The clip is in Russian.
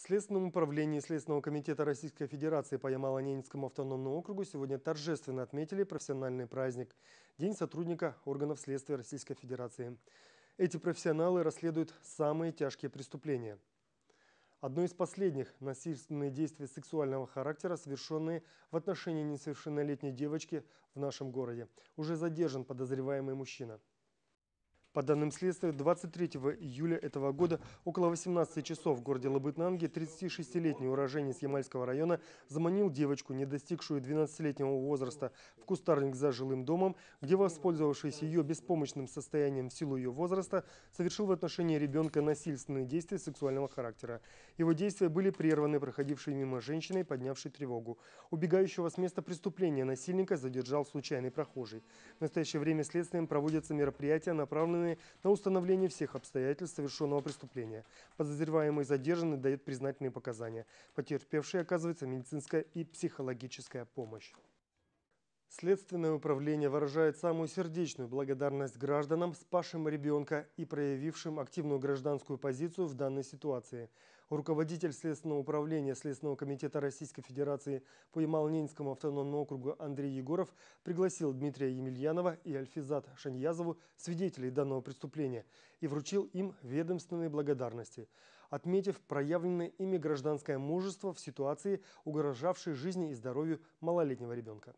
В Следственном управлении Следственного комитета Российской Федерации по Ямало-Ненецкому автономному округу сегодня торжественно отметили профессиональный праздник – День сотрудника органов следствия Российской Федерации. Эти профессионалы расследуют самые тяжкие преступления. Одно из последних – насильственные действия сексуального характера, совершенные в отношении несовершеннолетней девочки в нашем городе. Уже задержан подозреваемый мужчина. По данным следствия, 23 июля этого года около 18 часов в городе Лабытнанге 36-летний уроженец Ямальского района заманил девочку, не достигшую 12-летнего возраста, в кустарник за жилым домом, где, воспользовавшись ее беспомощным состоянием в силу ее возраста, совершил в отношении ребенка насильственные действия сексуального характера. Его действия были прерваны проходившей мимо женщиной, поднявшей тревогу. Убегающего с места преступления насильника задержал случайный прохожий. В настоящее время следствием проводятся мероприятия, направленные направлены на установление всех обстоятельств совершенного преступления. Подозреваемый задержанный дает признательные показания. Потерпевший оказывается медицинская и психологическая помощь. Следственное управление выражает самую сердечную благодарность гражданам, спасшим ребенка и проявившим активную гражданскую позицию в данной ситуации. Руководитель Следственного управления Следственного комитета Российской Федерации по ямал автономному округу Андрей Егоров пригласил Дмитрия Емельянова и Альфизат Шаньязову, свидетелей данного преступления, и вручил им ведомственные благодарности, отметив проявленное ими гражданское мужество в ситуации, угрожавшей жизни и здоровью малолетнего ребенка.